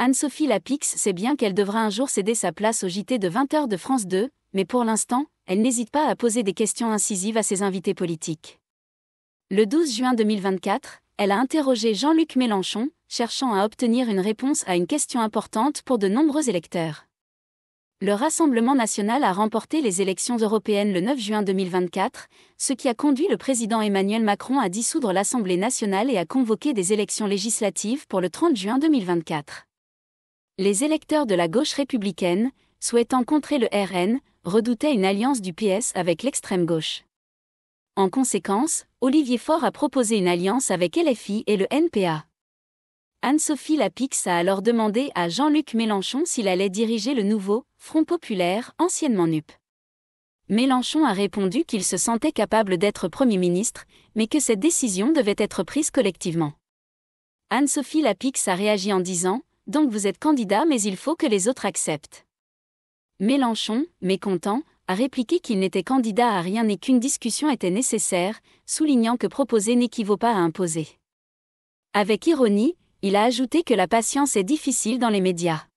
Anne-Sophie Lapix sait bien qu'elle devra un jour céder sa place au JT de 20h de France 2, mais pour l'instant, elle n'hésite pas à poser des questions incisives à ses invités politiques. Le 12 juin 2024, elle a interrogé Jean-Luc Mélenchon, cherchant à obtenir une réponse à une question importante pour de nombreux électeurs. Le Rassemblement national a remporté les élections européennes le 9 juin 2024, ce qui a conduit le président Emmanuel Macron à dissoudre l'Assemblée nationale et à convoquer des élections législatives pour le 30 juin 2024. Les électeurs de la gauche républicaine, souhaitant contrer le RN, redoutaient une alliance du PS avec l'extrême gauche. En conséquence, Olivier Faure a proposé une alliance avec LFI et le NPA. Anne-Sophie Lapix a alors demandé à Jean-Luc Mélenchon s'il allait diriger le nouveau Front populaire, anciennement NUP. Mélenchon a répondu qu'il se sentait capable d'être Premier ministre, mais que cette décision devait être prise collectivement. Anne-Sophie Lapix a réagi en disant donc vous êtes candidat mais il faut que les autres acceptent. Mélenchon, mécontent, a répliqué qu'il n'était candidat à rien et qu'une discussion était nécessaire, soulignant que proposer n'équivaut pas à imposer. Avec ironie, il a ajouté que la patience est difficile dans les médias.